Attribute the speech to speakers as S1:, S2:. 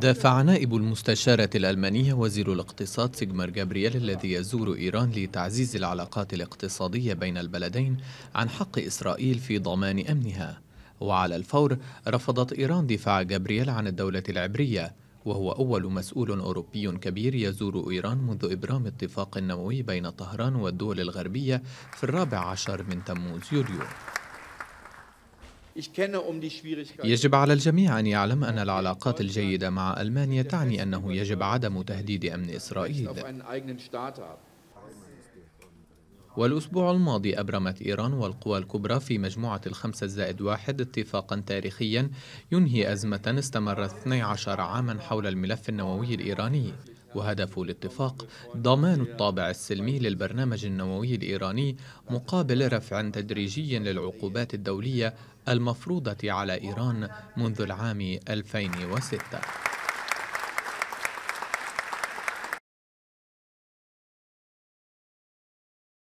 S1: دافع نائب المستشارة الألمانية وزير الاقتصاد سيجمار جابرييل الذي يزور إيران لتعزيز العلاقات الاقتصادية بين البلدين عن حق إسرائيل في ضمان أمنها وعلى الفور رفضت إيران دفاع جابرييل عن الدولة العبرية وهو أول مسؤول أوروبي كبير يزور إيران منذ إبرام اتفاق نووي بين طهران والدول الغربية في الرابع عشر من تموز يوليو
S2: Um يجب
S1: على الجميع أن يعلم أن العلاقات الجيدة مع ألمانيا تعني أنه يجب عدم تهديد أمن إسرائيل والأسبوع الماضي أبرمت إيران والقوى الكبرى في مجموعة الخمسة زائد واحد اتفاقا تاريخيا ينهي أزمة استمرت 12 عاما حول الملف النووي الإيراني وهدف الاتفاق ضمان الطابع السلمي للبرنامج النووي الإيراني مقابل رفع تدريجي للعقوبات الدولية المفروضة على إيران منذ العام 2006